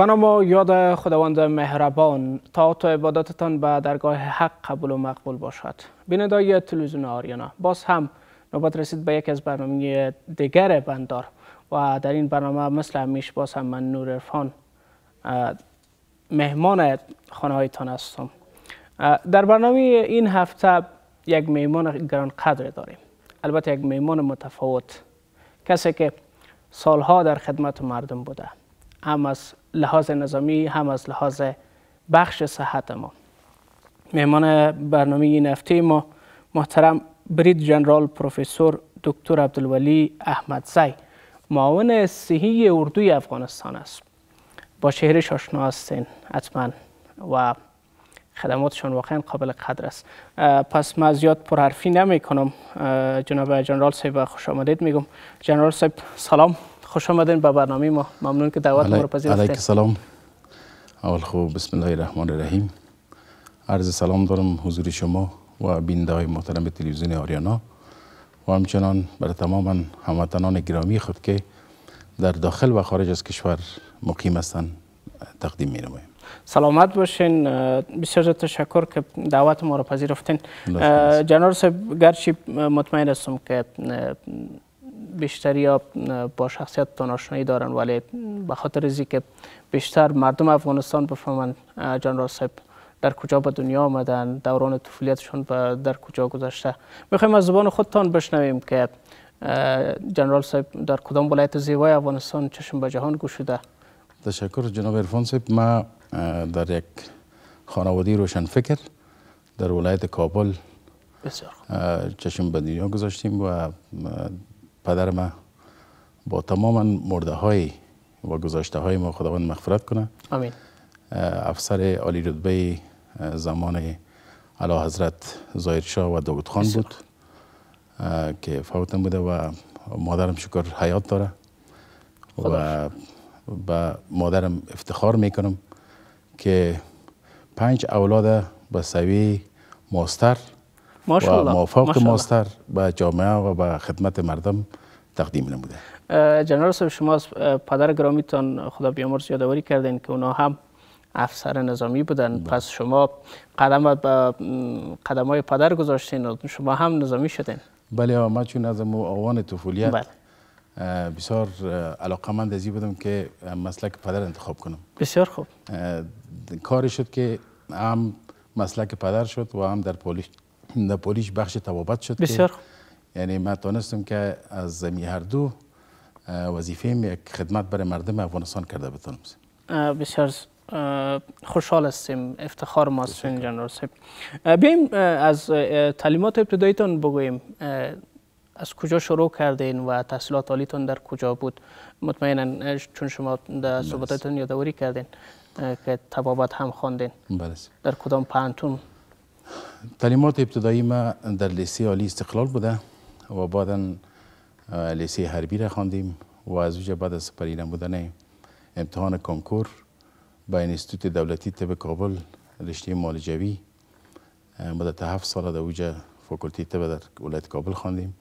بنامو یاد خداوند مهربان تا تو عبادتتان به درگاه حق قبول و مقبول باشد بینندای تلویزیون آریانا باز هم نوبت رسید به یک از برنامه دیگر بندار و در این برنامه مثل همیش باز هم من نور ارفان مهمان خانه هایتان هستم در برنامه این هفته یک مهمان گران قدر داریم البته یک مهمان متفاوت کسی که سالها در خدمت مردم بوده هم از لحاظ نظامی هم از لحاظ بخش صحت ما مهمان برنامه نفتی ما محترم برید جنرال پروفسور دکتر عبدالولی احمد زی معاون صحی اردوی افغانستان است با شهرش آشنا هستین حتما و خدماتشان واقعا قابل قدر است پس ما زیاد پرحرفی نمی کنم جناب جنرال صاحب خوش آمدید میگم جنرال صاحب سلام خوش آمدین به برنامه ما ممنون که دعوت ما رو پذیرفتید علیک سلام اول خوب بسم الله الرحمن الرحیم عرض سلام دارم حضور شما و بینده های محترم تلویزیون آریانا و همچنان برای تمام هموطنان گرامی خود که در داخل و خارج از کشور مقیم هستند تقدیم می نمایم سلامت باشین بسیار تشکر که دعوت ما را پذیرفتین جنرال صاحب گرچه مطمئن هستم که بیشتری یا با شخصیت تاناشنایی دارن ولی به خاطر ازی که بیشتر مردم افغانستان بفهمند جنرال صاحب در کجا به دنیا آمدن دوران طفولیتشون و در کجا گذشته میخوایم از زبان خودتان بشنویم که جنرال صاحب در کدام ولایت زیبای افغانستان چشم به جهان گشوده تشکر جناب عرفان صاحب ما در یک خانواده روشن فکر در ولایت کابل بسیار چشم به دنیا گذاشتیم و پدر ما با تمام مرده های و گذاشته های ما خداوند مغفرت کنه آمین افسر عالی رتبه زمان علا حضرت زایر شاه و داود خان بود که فوتن بوده و مادرم شکر حیات داره و به مادرم افتخار میکنم که پنج اولاد به سوی ماستر و موفق ماستر به جامعه و به خدمت مردم تقدیم نموده جنرال صاحب شما از پدر گرامیتان خدا بیامرز یادآوری کردین که اونا هم افسر نظامی بودن بله. پس شما قدم به قدم های پدر گذاشتین و شما هم نظامی شدین بله ما چون از اوان طفولیت بله. بسیار علاقه ازی بودم که مسلک پدر انتخاب کنم بسیار خوب کاری شد که هم مسلک پدر شد و هم در پولیش در بخش توابت شد بسیار خوب یعنی ما تانستم که از زمین هر دو وظیفه یک خدمت برای مردم افغانستان کرده بتونم بسیار خوشحال هستیم افتخار ماست جنرال صاحب بیایم از تعلیمات ابتداییتان بگوییم از کجا شروع کردین و تحصیلات عالیتان در کجا بود مطمئنا چون شما در بله. صحبتتون یادوری کردین که تبابت هم خواندین بله. در کدام پانتون تعلیمات ابتدایی ما در لیسه عالی استقلال بوده و بعدا لیسه حربی را خواندیم و از وجه بعد از سپری نمودن امتحان کنکور به انستیتوت دولتی طب کابل رشته مالجوی مدت هفت سال در وجه فاکولتی طب در ولایت کابل خواندیم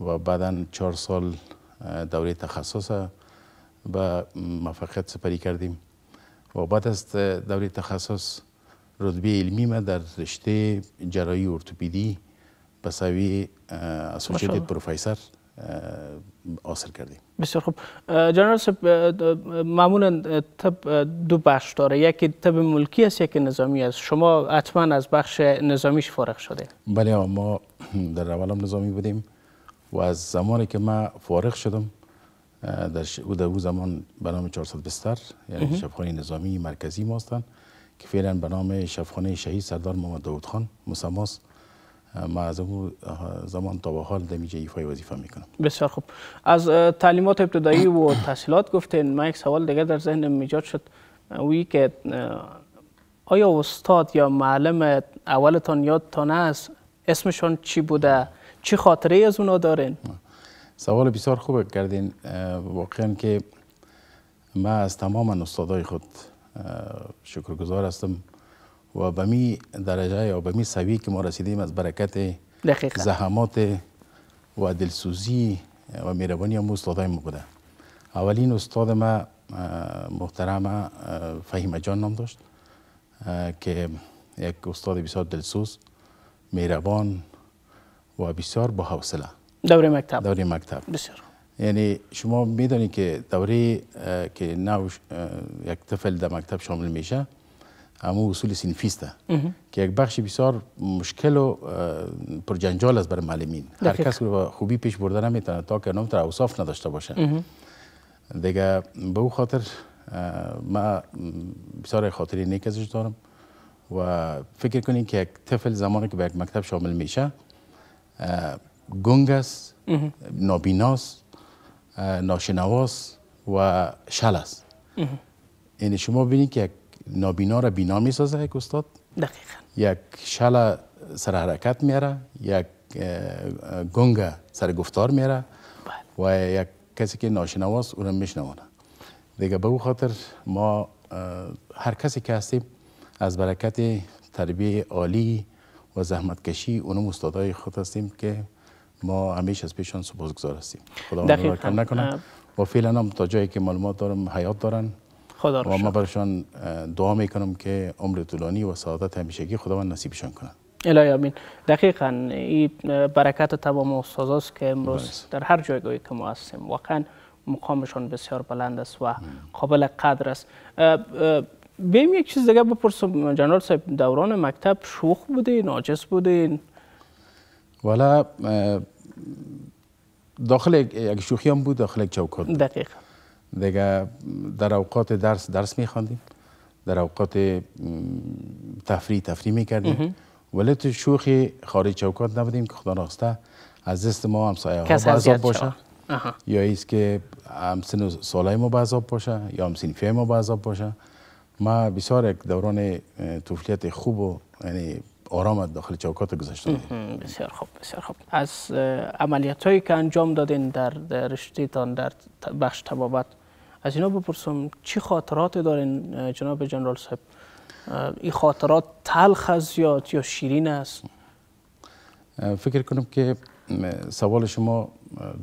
و بعدا چهار سال دوره تخصص به موفقیت سپری کردیم و بعد از دوره تخصص رتبه علمی ما در رشته جرایی ارتوپدی پسوی شدید پروفیسر آثر کردیم بسیار خوب جنرال معمولا طب دو بخش داره یکی طب ملکی است یکی نظامی است شما حتما از بخش نظامیش فارغ شده بله ما در اولم نظامی بودیم و از زمانی که ما فارغ شدم در او زمان به نام 400 بستر یعنی شفخانه نظامی مرکزی ما که فعلا به نام شفخانه شهید سردار محمد داود خان مسماست ما از او زمان تا به حال در ایفای وظیفه میکنم بسیار خوب از تعلیمات ابتدایی و تحصیلات گفتین من یک سوال دیگه در ذهن میجاد شد وی که آیا استاد یا معلم اولتان یادتان است اسمشان چی بوده چی خاطره از اونا دارین سوال بسیار خوب کردین واقعا که من از تمام استادای خود شکرگزار هستم و به می درجه یا به می سوی که ما رسیدیم از برکت دقیقا. زحمات و دلسوزی و میروانی هم استادای ما بوده اولین استاد ما محترم فهیمه جان نام داشت که یک استاد بسیار دلسوز مهربان و بسیار با حوصله دوره مکتب دوره مکتب بسیار یعنی شما میدانید که دوره که نو یک طفل در مکتب شامل میشه همو اصول سینفیسته که یک بخش بسیار مشکل و جنجال است برای معلمین هر کس خوبی پیش برده نمیتونه تا که نمیتونه اوصاف نداشته باشه دیگه به او خاطر ما بسیار خاطری نیک ازش دارم و فکر کنید که یک طفل زمانی که به یک مکتب شامل میشه گنگ است نابیناس و شل است یعنی شما ببینید که یک نابینا را بینا می سازه یک استاد یک شل سر حرکت میاره یک گنگ سر گفتار میاره بله. و یک کسی که ناشنواس او را میشنوانه دیگه به او خاطر ما هر کسی که هستیم از برکت تربیه عالی و زحمت کشی اونم استادای خود هستیم که ما همیشه از پیشان سپاسگزار هستیم خدا نکنه و فعلا هم تا جایی که معلومات دارم حیات دارن خدا رو و ما برشان دعا میکنم که عمر طولانی و سعادت همیشگی خداوند نصیبشان کنند الهی آمین دقیقا این برکت تمام استاداست که امروز بله. در هر جایگاهی که ما هستیم واقعا مقامشان بسیار بلند است و قابل قدر است بیم یک چیز دیگه بپرسم جنرال صاحب دوران مکتب شوخ بودین ناجس بودین والا داخل یک شوخی هم بود داخل یک چوکات دقیقاً. دیگه در اوقات درس درس میخواندیم در اوقات تفریح تفریح میکردیم ولی تو شوخی خارج چوکات نبودیم که خدا راسته از دست ما سایه ها بازاب باشه یا ایست که همسن سالای ما بازاب باشه یا همسنفی ما بازاب باشه ما بسیار یک دوران توفلیت خوب و یعنی آرام داخل چوکات گذاشته بسیار خوب بسیار خوب از عملیت هایی که انجام دادین در رشته در بخش تبابت از اینا بپرسم چی خاطرات دارین جناب جنرال صاحب این خاطرات تلخ از یا یا شیرین است فکر کنم که سوال شما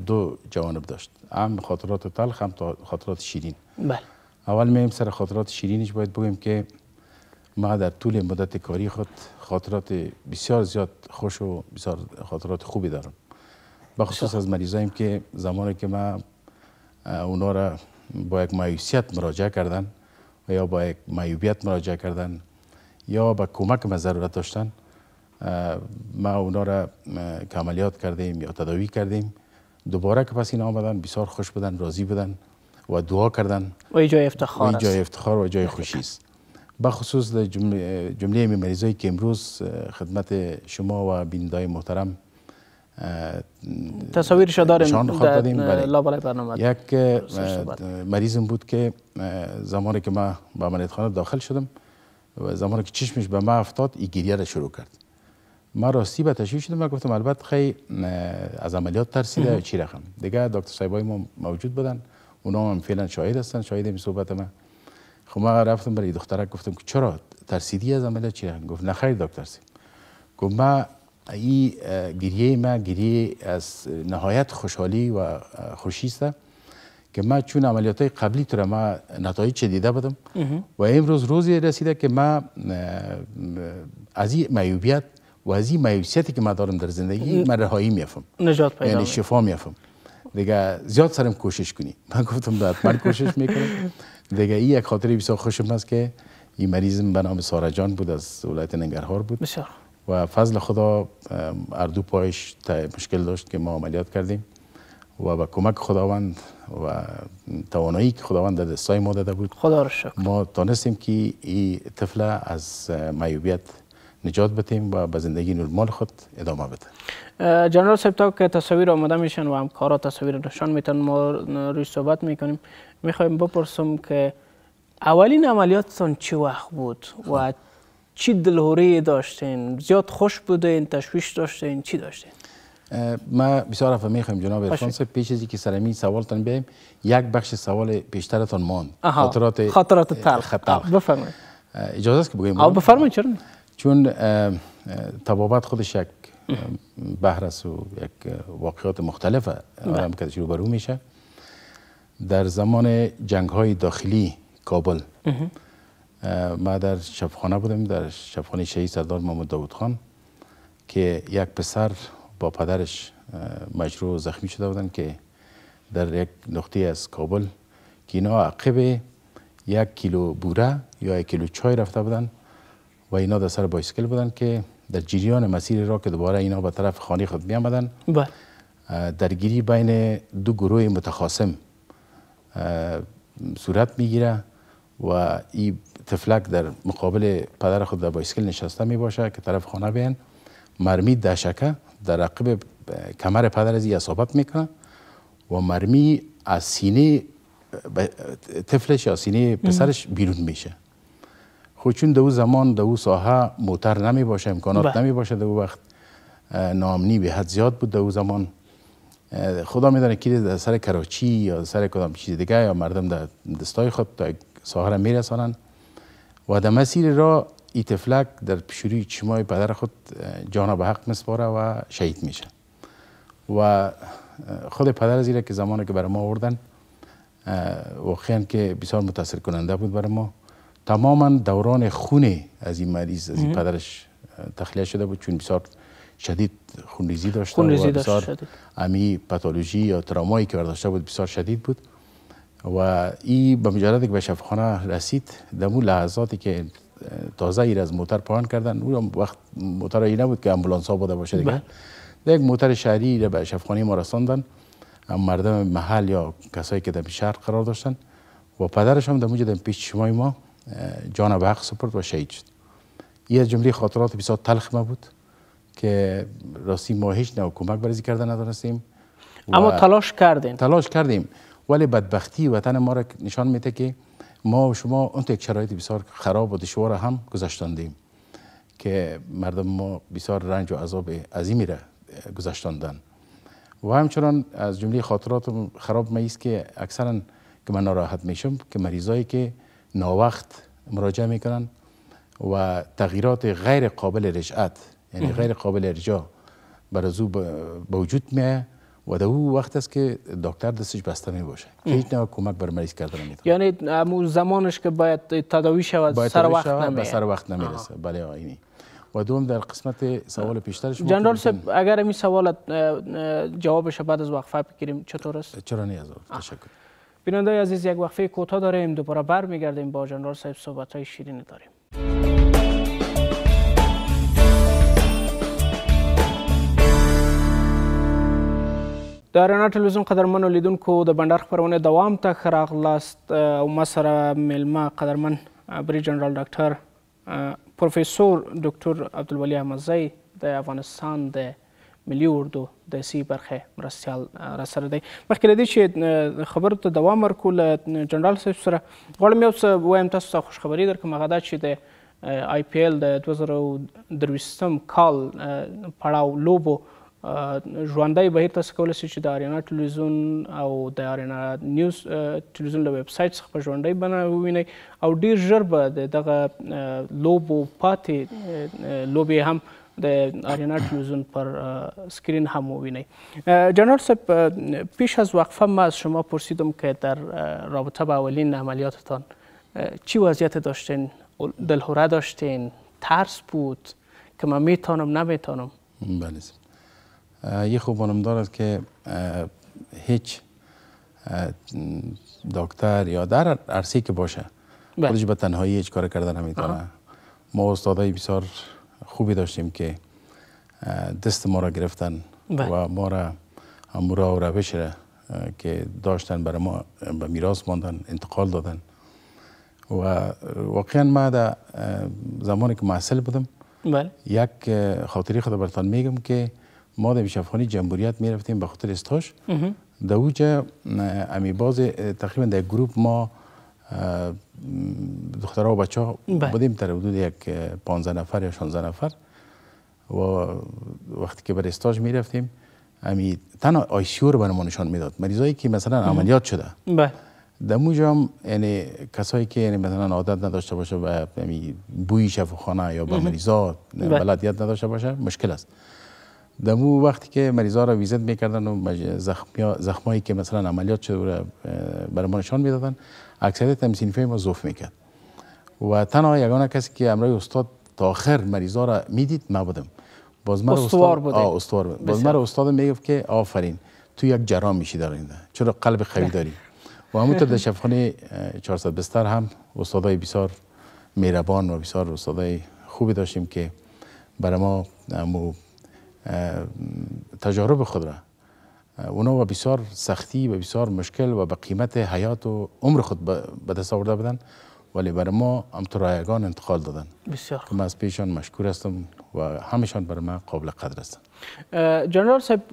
دو جوانب داشت هم خاطرات تلخ هم خاطرات شیرین بله اول میایم سر خاطرات شیرینش باید بگیم که ما در طول مدت کاری خود خاطرات بسیار زیاد خوش و بسیار خاطرات خوبی دارم بخصوص از مریضایم که زمانی که ما اونا را با یک مایوسیت مراجعه کردن و یا با یک معیوبیت مراجعه کردن یا به کمک ما ضرورت داشتن ما اونا را که عملیات کردیم یا تداوی کردیم دوباره که پس این آمدن بسیار خوش بودن راضی بودن و دعا کردن و جای افتخار و جای افتخار و جای خوشی است به خصوص جمله مریضایی که امروز خدمت شما و بینندای محترم تصاویرش داریم در بله. لابلای برنامه یک خب، مریضم بود که زمانی که ما به عملیت خانه داخل شدم و زمانی که چشمش به ما افتاد ای گریه را شروع کرد ما راستی به تشویش شدم و گفتم البته خیلی از عملیات ترسیده چی رقم دیگه دکتر سایبای ما موجود بودن اونا هم فعلا شاهد هستن شاهد این صحبت من خب ما رفتم برای دخترک گفتم که چرا ترسیدی از عملیات چی گفت نه دکتر گفت ما ای گریه ما گریه از نهایت خوشحالی و خوشی است که ما چون عملیات قبلی تو ما نتایج چه دیده بودم و امروز روزی رسیده که ما از این معیوبیت و از این معیوبیتی که ما دارم در زندگی من رهایی میافم نجات پیدا یعنی شفا میافم دیگه زیاد سرم کوشش کنی من گفتم داد من کوشش میکنم دیگه این یک خاطر بسیار خوشم است که این مریضم به نام سارا جان بود از ولایت ننگرهار بود و فضل خدا اردو پایش مشکل داشت که ما عملیات کردیم و با کمک خداوند و توانایی که خداوند در دستای ما داده بود خدا رو شکر. ما تانستیم که این طفله از معیوبیت نجات بتیم و به زندگی نرمال خود ادامه بده جنرال صاحب تا که تصاویر آمده میشن و همکارا تصاویر نشان میتن ما روی صحبت میکنیم میخوایم بپرسم که اولین عملیاتتان چه وقت بود و چی دلهوره داشتین زیاد خوش بودین تشویش داشتین چی داشتین ما بسیار می میخوایم جناب عرفان پیش از که سرمی سوالتان بیم یک بخش سوال پیشترتان ماند خاطرات خاطرات تلخ بفرمایید اجازه است که بگویم بفرمایید چرا چون تبابت خودش یک بحر و یک واقعات مختلفه بله. آرام که شروع برو میشه در زمان جنگ های داخلی کابل ما در شبخانه بودیم در شبخانه شهید سردار محمد داود خان که یک پسر با پدرش مجروح زخمی شده بودن که در یک نقطه از کابل که اینا عقب یک کیلو بوره یا یک کیلو چای رفته بودن و اینا در سر بایسکل بودن که در جریان مسیر را که دوباره اینا به طرف خانه خود میامدن بله. درگیری بین دو گروه متخاصم صورت میگیره و این تفلک در مقابل پدر خود در بایسکل نشسته می باشه که طرف خانه بیان مرمی دشکه در رقب کمر پدر از اصابت میکنه و مرمی از سینه تفلش یا سینه پسرش بیرون میشه خود خب چون دو زمان دو ساحه موتر نمی باشه امکانات بله. نمی باشه دو وقت نامنی به حد زیاد بود دو زمان خدا میدانه که در سر کراچی یا سر کدام چیز دیگه یا مردم در دستای خود تا ساحه را میرسانند و در مسیر را ای در پیشوری چمای پدر خود جانا به حق میسپاره و شهید میشه و خود پدر زیرا که زمانی که برای ما آوردن واقعا که بسیار متاثر کننده بود برای ما تماما دوران خون از این مریض از این پدرش تخلیه شده بود چون بسیار شدید خونریزی داشت و بسیار امی پاتولوژی یا ترامایی که برداشته بود بسیار شدید بود و ای به مجرد که به شفخانه رسید در اون لحظاتی که تازه ایر از موتر پایان کردن اون وقت موتر ای نبود که امبولانس ها بوده باشه دیگه بله. یک موتر شهری را به شفخانه ما رساندن مردم محل یا کسایی که در شهر قرار داشتن و پدرش هم در موجه پیش شمای ما جان به حق سپرد و شهید شد این از جمله خاطرات بسیار تلخ ما بود که راستی ما هیچ نوع کمک برزی کرده ندانستیم اما تلاش کردیم تلاش کردیم ولی بدبختی وطن ما را نشان میده که ما و شما اون یک شرایط بسیار خراب و دشوار هم گذشتاندیم که مردم ما بسیار رنج و عذاب عظیمی را گذشتاندن و همچنان از جمله خاطرات خراب ما است که اکثرا که من ناراحت میشم که مریضایی که ناوقت مراجعه میکنن و تغییرات غیر قابل رجعت یعنی غیر قابل ارجاع بر او به وجود میه و در او وقت است که دکتر دستش بسته می باشه هیچ نوع کمک بر مریض کرده نمی یعنی زمانش که باید تداوی شود سر وقت نمی سر وقت نمی بله آینی و دوم در قسمت سوال پیشتر شما جنرال صاحب اگر این سوال جوابش بعد از وقفه بگیریم چطور است چرا نه تشکر بیننده عزیز یک وقفه کوتاه داریم دوباره برمیگردیم با جنرال صاحب صحبت های شیرین داریم د رڼا ټلویزیون قدرمنو لیدونکو د بندر خپرونې دوام ته ښه راغلاست او ما سره میلمه قدرمن بری جنرال ډاکټر پروفیسور ډاکټر عبدالولي احمدزی د افغانستان د ملي اردو د سی برخې مرستیال را سره دی مخکې له دې چې خبرو ته دوام ورکړو له جنرال صاحب سره غواړم یو څه ووایم تاسو ته خوشخبري درکړم هغه دا چې د آی پی ایل د دوه زره درویشتم کال پړاو لوبو ژوندۍ بهیر تاسو کولی شئ چې د اریانا ټلویزیون او د اریانا نیوز ټلویزیون له ویب سایټ څخه په ژوندۍ بڼه ووینئ او ډیر ژر به د دغه لوبو پاتې لوبې هم د اریانا ټلویزیون پر سکرین هم وبینید جنرال صاحب پیش از وقفه ما از شما پرسیدم که در رابطه با اولین عملیاتتان چی وضعیت داشتین دلهوره داشتین ترس بود که من میتانم نمیتانم بله یه خوبانم دارد که هیچ دکتر یا در ارسی که باشه بله. خودش به تنهایی هیچ کار کردن نمیتونه ما استادای بسیار خوبی داشتیم که دست ما را گرفتن بله. و ما را امورا و روش را که داشتن برای ما به میراث ماندن انتقال دادن و واقعا ما در زمانی که محصل بودم بله. یک خاطری خود برتان میگم که ما در بیشفخانی جمهوریت می رفتیم به خاطر استاش در اوجه امی باز تقریبا در گروپ ما دخترها و بچه ها بله. بودیم تر حدود یک 15 نفر یا شانزه نفر و وقتی که بر استاش می رفتیم امی تنها آیسیو رو ما نشان میداد مریضایی که مثلا عملیات شده بله. در موجه هم یعنی کسایی که یعنی مثلا عادت نداشته باشه به بوی شفخانه یا به مریضا بلدیت نداشته باشه مشکل است در مو وقتی که مریضا را ویزیت میکردن و زخمایی که مثلا عملیات شده برای ما نشان میدادن اکثریت تمسینفی ما زوف میکرد و تنها یگانه کسی که امرای استاد تا آخر مریضا را میدید ما بودم باز من استوار استوار باز استاد میگفت که آفرین تو یک جرام میشی در چرا قلب قوی داری و همونطور در شفخانه 400 بستر هم استادای بسیار میربان و بسیار استادای خوبی داشتیم که برای ما تجارب خود را اونا با بسیار سختی و بسیار مشکل و به قیمت حیات و عمر خود به دست آورده بودن ولی برای ما هم تو رایگان انتقال دادن بسیار من از پیشان مشکور هستم و همشان برای من قابل قدر هستن جنرال صاحب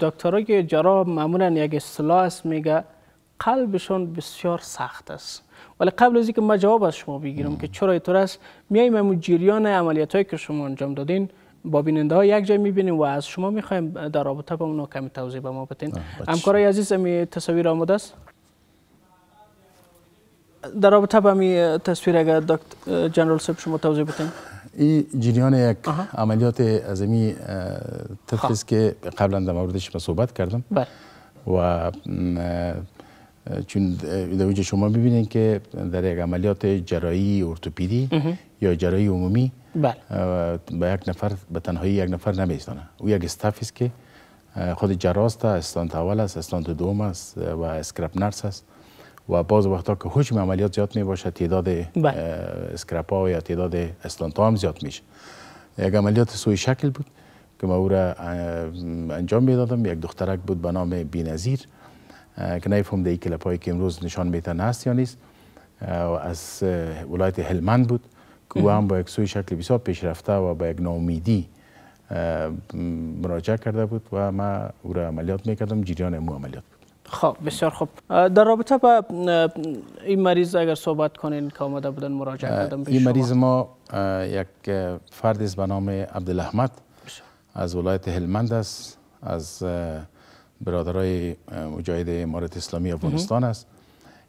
دکترای جرا معمولا یک اصطلاح است میگه قلبشون بسیار سخت است ولی قبل از اینکه من جواب از شما بگیرم که چرا اینطور است میایم همون جریان عملیات که شما انجام دادین با بیننده ها یک جای میبینیم و از شما میخوایم در رابطه با اونا کمی توضیح به ما بتین همکارای عزیز می تصویر آماده است در رابطه با می تصویر اگر دکتر جنرال سب شما توضیح بدین این جریان یک عملیات امی تفیز خب. که قبلا در موردش صحبت کردم بله. و چون وجه شما ببینید که در یک عملیات جرایی ارتوپیدی یا جرایی عمومی بله یک نفر به تنهایی یک نفر نمیستانه او یک استاف است که خود جراست استانت اول است استانت دوم است و اسکرپ نرس است و بعض وقتا که حجم عملیات زیاد می تعداد بله. اسکرپ ها یا تعداد استانت هم زیاد میشه یک عملیات سوی شکل بود که ما او را انجام میدادم یک دخترک بود به نام بینظیر که نیفهم در این کلپ هایی که امروز نشان میتن هست یا نیست از ولایت هلمند بود هم با یک سوی شکل بسیار پیشرفته و با یک نامیدی مراجعه کرده بود و ما او را عملیات میکردم جریان مو عملیات بود خب بسیار خوب در رابطه با این مریض اگر صحبت کنین که آمده بودن مراجعه کردم این مریض ما یک فرد است به نام عبدالاحمد از ولایت هلمند است از برادرای مجاهد امارت اسلامی افغانستان است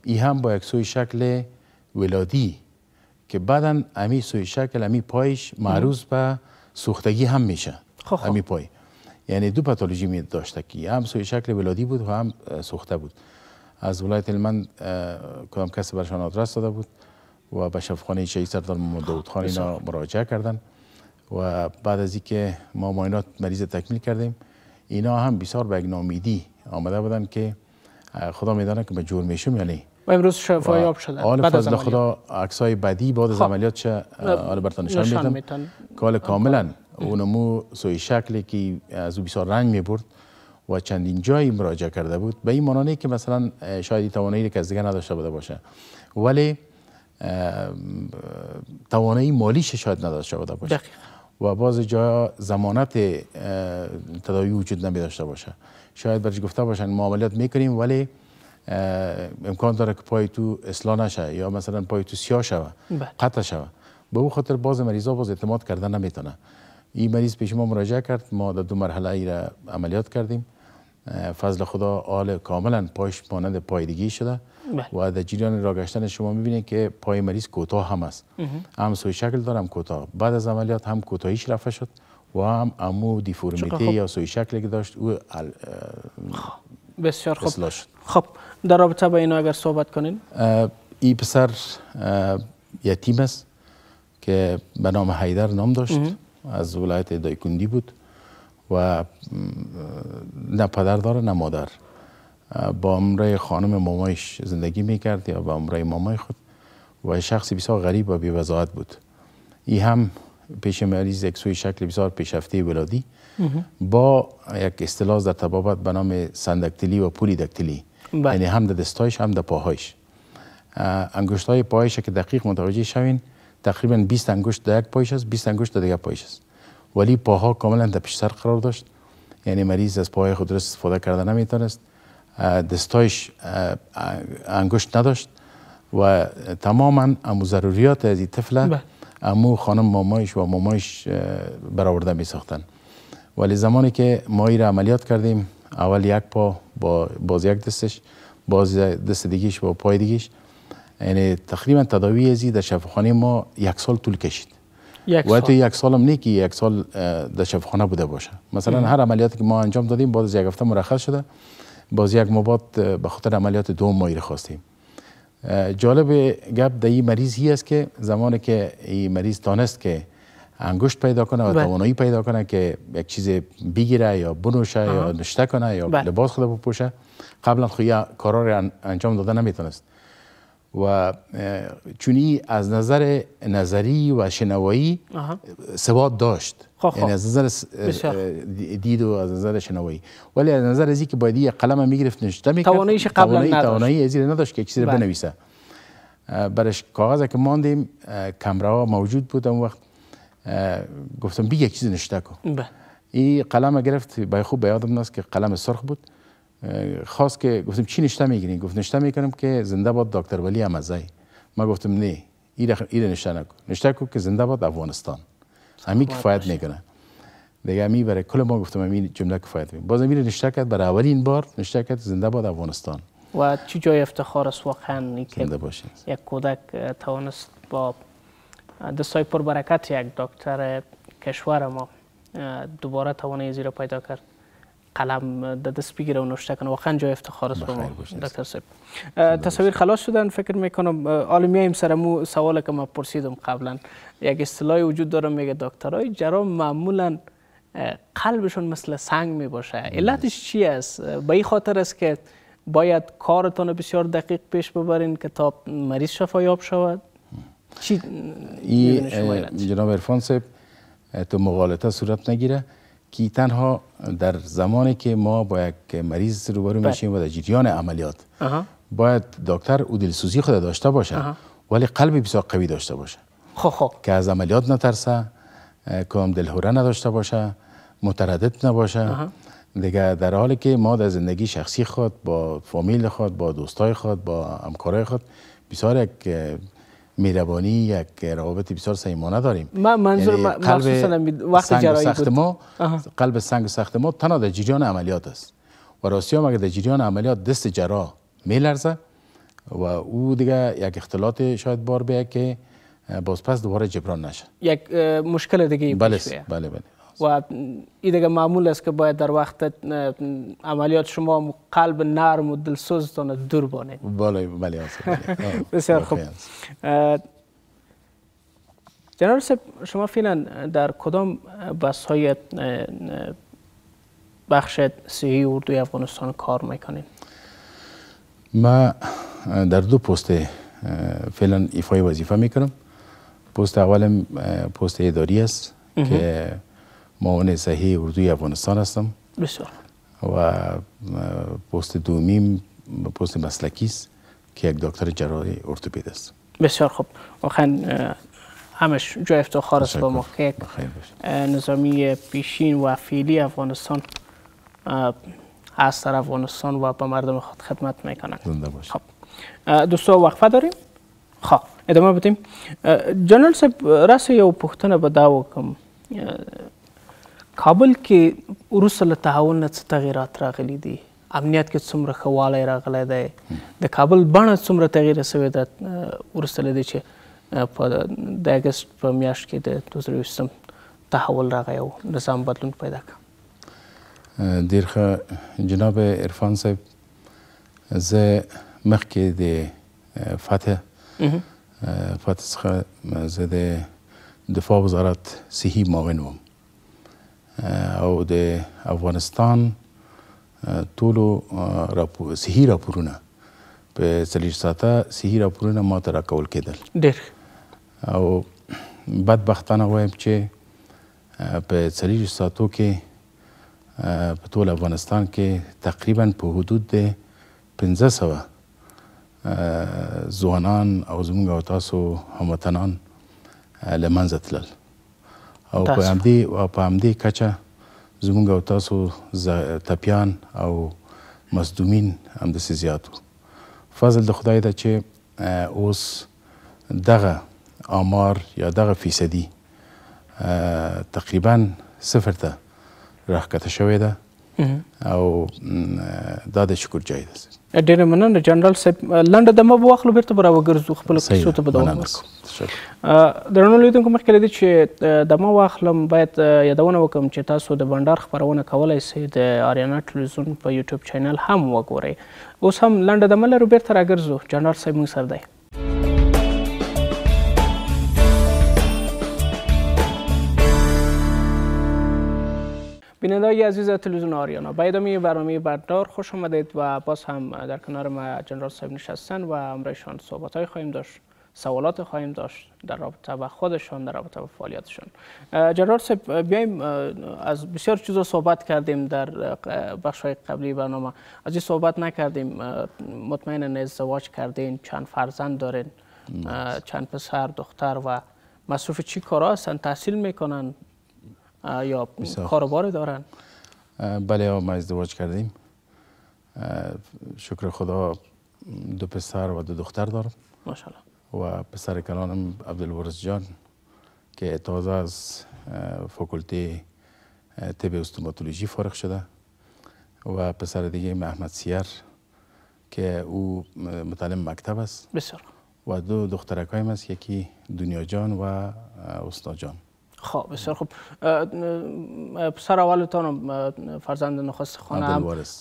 ای هم با یک سوی شکل ولادی که بعدا امی سوی شکل امی پایش معروض به سوختگی هم میشه خب، خب. امی پای یعنی دو پاتولوژی می داشته که هم سوی شکل ولادی بود و هم سوخته بود از ولایت المند کدام کسی برشان آدرس داده بود و به شفخانه شهید سردار محمد خب، داود خان اینا مراجعه کردن و بعد از اینکه ما ماینات مریض تکمیل کردیم اینا هم بسیار به اگنامیدی آمده بودن که خدا میدانه که به جور میشم یا یعنی و امروز شفایاب شده آل فضل خدا های بدی بعد از خب. عملیات چه آل نشان میتن کال کاملا اونمو سوی شکلی که از او بسیار رنگ میبرد و چندین جایی مراجعه کرده بود به این مانانه که مثلا شاید توانایی که از دیگه نداشته بوده باشه ولی توانایی مالیش شاید نداشته بوده باشه و باز جا زمانت تداوی وجود نمی داشته باشه شاید برش گفته باشن ما عملیات میکنیم ولی امکان داره که پای تو اصلاح نشه یا مثلا پای تو سیاه شوه بله. قطع شوه به او خاطر باز مریضا باز اعتماد کردن نمیتونه این مریض پیش ما مراجعه کرد ما در دو مرحله ای را عملیات کردیم فضل خدا آل کاملا پایش مانند پایدگی شده بله. و در جریان را گشتن شما میبینید که پای مریض کوتاه هم است هم سوی شکل دارم کوتاه بعد از عملیات هم کوتاهیش رفع شد و هم امو دیفورمیتی خب. یا سوی شکلی که داشت او خب. بسیار خوب خب در رابطه با اینو اگر صحبت کنین این پسر یتیم است که به نام حیدر نام داشت از ولایت دایکندی بود و نه پدر داره نه مادر با عمره خانم مامایش زندگی میکرد یا با عمره مامای خود و شخصی بسیار غریب و بیوزاعت بود این هم پیش مریض یک شکل بسیار پیشرفته ولادی با یک استلاز در تبابت به نام سندکتلی و پولی دکتلی بله. یعنی هم در دستایش هم در پاهایش انگشت های پایش که دقیق متوجه شوین تقریبا 20 انگشت در یک پایش است 20 انگشت در دیگر پایش است ولی پاها کاملا در پیش سر قرار داشت یعنی مریض از پاهای خود درست استفاده کرده نمیتونست دستایش انگشت نداشت و تماما امو ضروریات از این طفله بله. امو خانم مامایش و مامایش برآورده می ساختن ولی زمانی که ما ایرا عملیات کردیم اول یک پا با باز یک دستش باز دست دیگیش با پای دیگیش یعنی تقریبا تداوی ازی در شفاخانه ما یک سال طول کشید یک سال. یک سال هم نه که یک سال در شفاخانه بوده باشه مثلا هر عملیاتی که ما انجام دادیم بعد از یک هفته مرخص شده باز یک مباد به خاطر عملیات دوم مایر خواستیم جالب گپ در این مریض هی است که زمانی که این مریض دانست که انگشت پیدا کنه و بله. توانایی پیدا کنه که یک چیز بگیره یا بنوشه یا نشته کنه یا بله. لباس خود بپوشه قبلا خویا کارا انجام داده نمیتونست و چونی از نظر نظری و شنوایی سواد داشت خب، خب. یعنی از نظر دید و از نظر شنوایی ولی از نظر ازی که باید قلم میگرفت نشته میکرد تواناییش قبلا توانایی نداشت توانایی ازی نداشت که چیزی بله. بنویسه برش کاغذ که ماندیم کمره ها موجود بود اون وقت گفتم بی یک چیز نشته بله. کن این قلم گرفت بای خوب به یادم نست که قلم سرخ بود خواست که گفتم چی نشته میگیری گفت نشته میکنم که زنده باد دکتر ولی امزای ما گفتم نه این نشته نکن نشته کن که زنده باد افغانستان همین خب، کفایت میکنه دیگه می برای کل ما گفتم همین جمله کفایت می باز امیر نشته کرد برای اولین بار نشته کرد زنده باد افغانستان و چه جای افتخار است واقعا یک کودک توانست با دستای برکت یک دکتر کشور ما دوباره توانه توانایی را پیدا کرد قلم در دست بگیره و نوشته کنه واقعا جای افتخار است ما دکتر صاحب تصویر خلاص شدن فکر میکنم سر سرمو سوال که ما پرسیدم قبلا یک اصطلاحی وجود داره میگه دکترای جرام معمولا قلبشون مثل سنگ می باشه علتش چی است به این خاطر است که باید کارتون بسیار دقیق پیش ببرین که تا مریض یاب شود چی این جناب عرفان صاحب تو مغالطه صورت نگیره که تنها در زمانی که ما با یک مریض روبرو بله. میشیم و در جریان عملیات باید دکتر او دلسوزی خود داشته باشه ولی قلب بسیار قوی داشته باشه خو خب، خو. خب. که از عملیات نترسه کام دلهوره نداشته باشه متردد نباشه دیگه در حالی که ما در زندگی شخصی خود با فامیل خود با دوستای خود با همکارای خود بسیار یک میربانی یک روابط بسیار سیمانه داریم من منظور یعنی قلب وقت جرایی سخت بود. ما قلب سنگ سخت ما تنها در جریان عملیات است و راستی هم اگر در جریان عملیات دست جرا میلرزه و او دیگه یک اختلاط شاید بار بیه که باز پس دوباره جبران نشه یک مشکل دیگه بله،, بله بله بله و این دیگه معمول است که باید در وقت عملیات شما قلب نرم و دلسوزتان دور بانید بله بله, بله. بسیار خوب جنرال سب شما فعلا در کدام بس های بخش سیهی اردوی افغانستان کار میکنید؟ ما در دو پست فعلا ایفای وظیفه میکنم پست اولم پست اداری است که معاون صحیح اردوی افغانستان هستم بسیار و پست دومیم پست مسلکی است که یک دکتر جراحی ارتوپد است بسیار خوب همش جای افتخار است با ما که نظامی پیشین و فیلی افغانستان از در افغانستان و به مردم خود خدمت میکنند زنده باش خب. وقفه داریم خب ادامه بدیم جنرال صاحب راست یو پختنه به دعوه کم. کابل کې وروسته له تحول نه څه تغیرات راغلي دي امنیت کې څومره ښه والی راغلی دی د کابل بڼه څومره تغیره سوې ده وروسته له دې چې په د اګست په میاشت کې د دوه زره ویشتم تحول راغی او نظام بدلون پیدا کړ ډېر ښه جناب عرفان صاحب زه مخکې د فتح فتح څخه زه د دفاع وزارت صحي معاون وم او د افغانستان ټولو راپو صحیح راپورونه په څلور ساعته صحیح راپورونه ما ته راکول کېدل ډېر او بدبختانه وایم چې په څلور ساعتو کې په ټول افغانستان کې تقریبا په حدود د 1500 ځوانان او زموږ او تاسو هموطنان له منځه تلل او په همدې او په همدې کچه زمونږ او تاسو تپیان او مصدومین همداسې زیات فضل د خدای ده چې اوس دغه آمار یا دغه فیصدي تقریبا صفر ته راښکته شوې ده او دا د شکر جای ده ډېر مننه جنرال صاحب لنډه دمه به واخلو بیرته به راوګرځو خپلو کیسو ته به دوام ورکړو درنو لیدونکو مخکې له دې چې دمه واخلم باید یادونه وکړم چې تاسو د بنډار خپرونه کولی سئ د آریانا ټلویزیون په یوټیوب چینل هم وګورئ اوس هم لنډه دمه لرو بیرته راګرځو جنرال صاحب موږ سره دی بینندگان عزیز تلویزیون آریانا به ادامه برنامه بردار خوش آمدید و باز هم در کنار ما جنرال صاحب نشستن و امرشان صحبت های خواهیم داشت سوالات خواهیم داشت در رابطه با خودشان در رابطه با فعالیتشان جنرال صاحب بیایم از بسیار چیزا صحبت کردیم در بخش های قبلی برنامه از این صحبت نکردیم مطمئنا ازدواج کردین چند فرزند دارین چند پسر دختر و مصروف چی کارا هستن تحصیل میکنن یا کاروبار دارن بله ما ازدواج کردیم شکر خدا دو پسر و دو دختر دارم ماشاءالله و پسر کلانم عبدالورز جان که تازه از فاکولته طب استوماتولوژی فارغ شده و پسر دیگه محمد سیر که او متعلم مکتب است و دو دخترک است یکی دنیا جان و استاد جان خب بسیار خوب پسر اولتان فرزند نخست خانه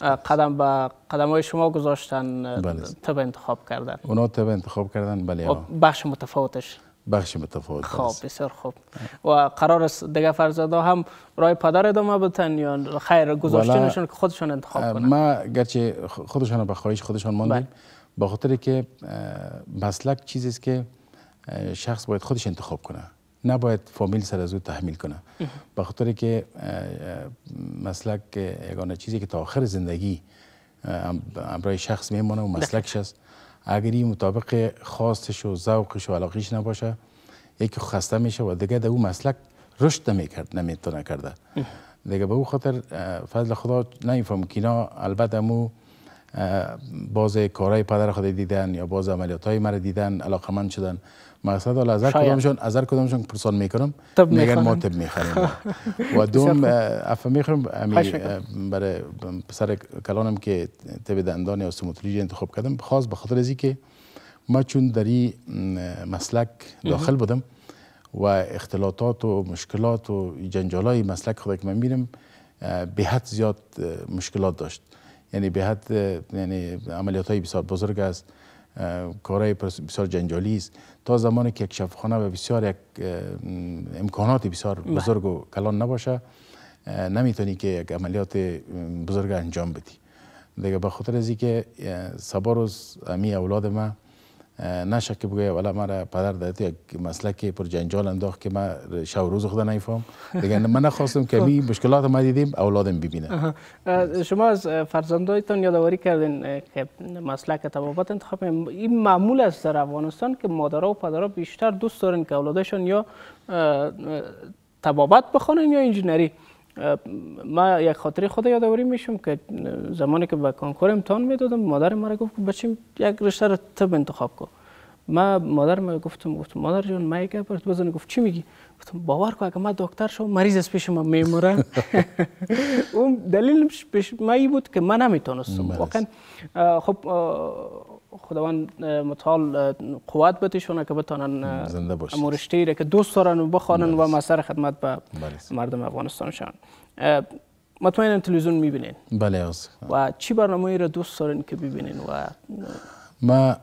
قدم به قدم های شما گذاشتن بله. تب انتخاب کردن اونا تب انتخاب کردن بله خب، بخش متفاوتش بخش متفاوت خب بسیار خوب و قرار است دیگه ها هم رای پدر ادامه بتن یا خیر گذاشتنشون که خودشان انتخاب کنن ما گرچه خودشان به خواهش خودشان ماندیم بله. به خاطر که مسلک چیزی است که شخص باید خودش انتخاب کنه نباید فامیل سر از او تحمیل کنه به خاطر که مسلک یگانه چیزی که تا آخر زندگی امرای شخص میمونه و بله. مسلکش است اگر این مطابق خواستش و ذوقش و علاقیش نباشه یکی خسته میشه و دیگه در او مسلک رشد نمیکرد نمیتونه کرده دیگه به او خاطر فضل خدا نمیفهم که اینا البته مو باز کارهای پدر خود دیدن یا باز عملیات های مرا دیدن علاقمند شدن مقصد حالا از هر کدامشون از کدامشون پرسان میکنم میگن ما طب و دوم افا میخورم برای پسر کلانم که طب دندان یا سوماتولوژی انتخاب کردم خاص به خاطر ازی که ما چون در این مسلک داخل بودم و اختلاطات و مشکلات و جنجالای مسلک خود که من میرم به حد زیاد مشکلات داشت یعنی به حد یعنی عملیات های بسیار بزرگ است کارهای بسیار جنجالی است تا زمانی که یک شفاخانه و بسیار یک امکانات بسیار بله. بزرگ و کلان نباشه نمیتونی که یک عملیات بزرگ انجام بدی دیگه به خاطر از که سبا روز امی اولاد ما نشه که ولی ما را پدر در یک مسئله که پر جنجال انداخت که ما شب روز خدا نیفهم دیگه من نخواستم که مشکلات ما دیدیم اولادم ببینه شما از فرزندایتان یادواری کردین که مسئله که طبابت انتخاب این معمول است در افغانستان که مادرها و پدرها بیشتر دوست دارن که اولادشان یا تبابت بخونن یا انجینری ما یک خاطره خود یادآوری میشم که زمانی که به کنکور امتحان میدادم مادر مرا گفت بچیم یک رشته را طب انتخاب کن ما مادر ما گفتم گفتم مادر جان من یک پرت بزن گفت چی میگی گفتم باور کن اگه ما دکتر شو مریض از پیش ما میموره اون دلیلش پیش بود که من نمیتونستم واقعا خب خداوند متعال قوت بتشونه که بتانن زنده باشید امورشتی را که دوست دارن و بخوانن و بله. مسر خدمت به بله. مردم افغانستان شان مطمئنا تلویزیون میبینین بله از و چی برنامه را دوست دارین که ببینین و ما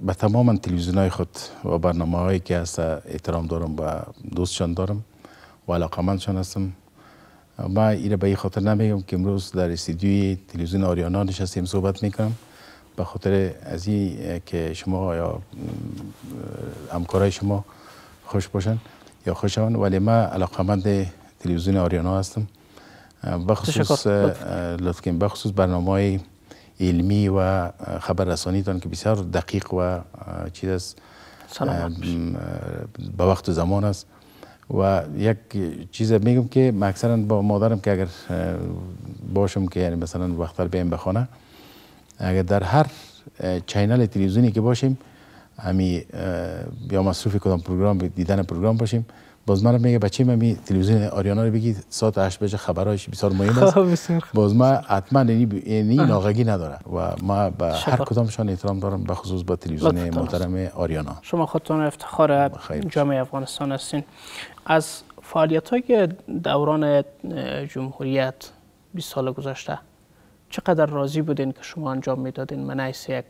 به تمام تلویزیون های خود و برنامه هایی که هست احترام دارم و دوستشان دارم و شان هستم ما ایره به خاطر نمیگم که امروز در استیدیوی تلویزیون آریانا نشستیم صحبت میکنم به خاطر از که شما یا همکارای شما خوش باشن یا خوش ولی ما علاقمند تلویزیون آریانا هستم بخصوص به خصوص برنامه علمی و خبررسانی تان که بسیار دقیق و چیز است به وقت و زمان است و یک چیز میگم که اکثرا با مادرم که اگر باشم که یعنی مثلا وقت بیم بخونه اگر در هر چینل تلویزیونی که باشیم همی یا مصروف کدام پروگرام دیدن پروگرام باشیم باز من میگه بچه من می تلویزیون آریانا رو بگید ساعت هشت بجه خبرایش بسیار مهم است خب، باز ما حتما یعنی, یعنی ناغگی نداره و ما به هر کدامشان احترام دارم به خصوص با تلویزیون محترم آریانا شما خودتون افتخار جامعه افغانستان هستین از فعالیت های دوران جمهوریت 20 سال گذشته چقدر راضی بودین که شما انجام میدادین من حیث یک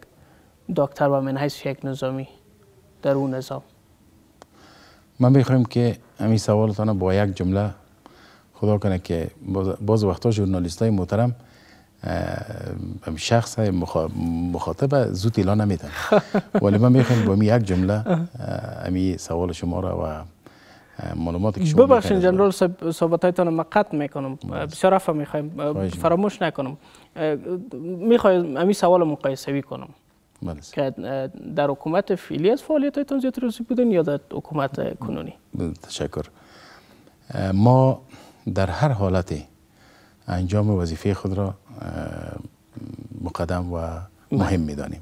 دکتر و من حیث یک نظامی در اون نظام من بخوایم که همین سوالتان با یک جمله خدا کنه که باز وقتا جورنالیست های محترم شخص مخاطب زود ایلا نمیدن ولی من میخوام با می یک جمله امی سوال شما را و معلوماتی که شما ببخشین جنرال صحبت هایتان مقت میکنم بله. بسیار عفو میخوایم فراموش نکنم میخوایم همین سوال مقایسه کنم بلست. که در حکومت فعلی از فعالیت هایتان زیادتر بودن یا در حکومت کنونی بله، تشکر ما در هر حالتی انجام وظیفه خود را مقدم و مهم میدانیم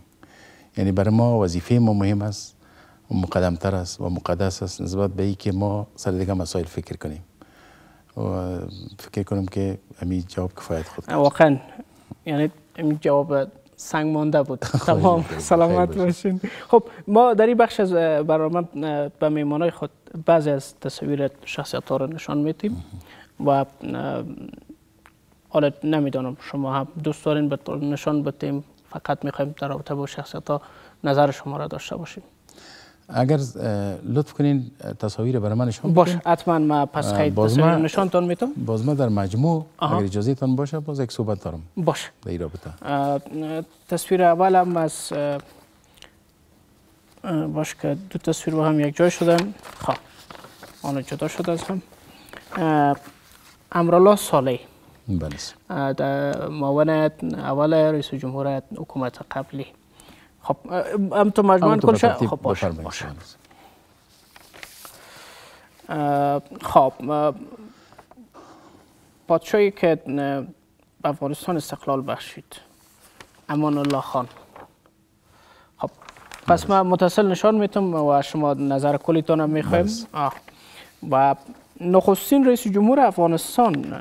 یعنی برای ما وظیفه ما مهم است و مقدمتر است و مقدس است نسبت به اینکه ما سر دیگه مسائل فکر کنیم و فکر کنم که امی جواب کفایت خود کرد یعنی این جواب سنگ مانده بود تمام سلامت باشین خب ما در این بخش از برنامه به میمانای خود بعضی از تصویر شخصیت ها رو نشان میتیم و حالا نمیدانم شما هم دوست دارین به نشان بتیم فقط میخوایم در رابطه با شخصیت ها نظر شما را داشته باشیم اگر لطف کنین تصاویر برای من نشان باش حتما ما پس خیلی تصاویر نشانتان میتونم باز ما در مجموع اگر اجازه تان باشه باز یک صحبت دارم باش در این رابطه تصویر اولم از باش که دو تصویر با هم یک جای شدن خب آن جدا شد از هم امرالا بله. در بله معاون اول رئیس جمهور حکومت قبلی خب ام تو کل خب باشه خب پادشاهی که افغانستان استقلال بخشید امان الله خان خب پس ما متصل نشان میتونم و شما نظر کلیتان هم میخوایم و نخستین رئیس جمهور افغانستان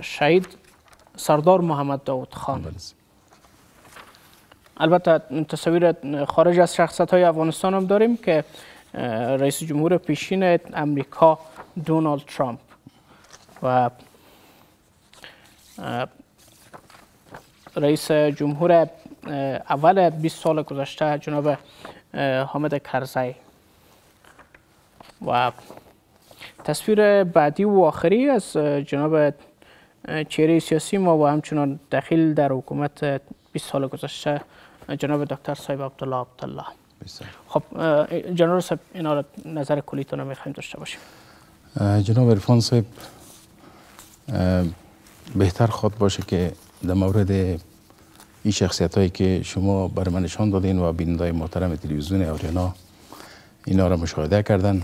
شهید سردار محمد داود خان البته تصویر خارج از شخصت های افغانستان هم داریم که رئیس جمهور پیشین امریکا دونالد ترامپ و رئیس جمهور اول 20 سال گذشته جناب حامد کرزی و تصویر بعدی و آخری از جناب چهره سیاسی ما و همچنان دخیل در حکومت 20 سال گذشته جناب دکتر صاحب عبدالله عبدالله خب جنرال صاحب اینا نظر کلیتون رو میخواییم داشته باشیم جناب عرفان صاحب بهتر خود باشه که در مورد این شخصیت هایی که شما بر منشان دادین و های محترم تلویزیون آریانا اینا را مشاهده کردن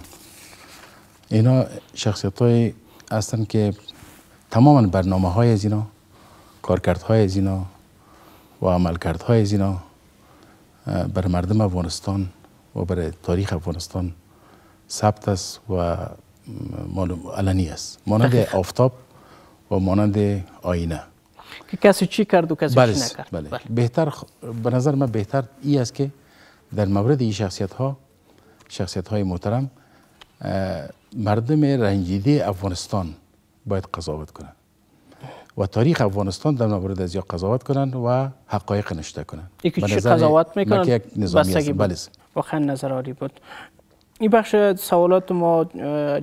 اینا شخصیت های هستند که تماما برنامه های از اینا کارکرد های از اینا و عملکرد های از اینا بر مردم افغانستان و بر تاریخ افغانستان ثبت است و علنی است مانند آفتاب و مانند آینه که کسی چی کرد و کسی بله، نکرد بله. بله. بهتر به نظر من بهتر ای است که در مورد این شخصیت ها شخصیت های محترم مردم رنجیده افغانستان باید قضاوت کنند و تاریخ افغانستان در مورد از یا قضاوت کنند و حقایق نشته کنند یکی چی قضاوت میکنند یک نظامی بله. واقعا نظر بود این بخش سوالات ما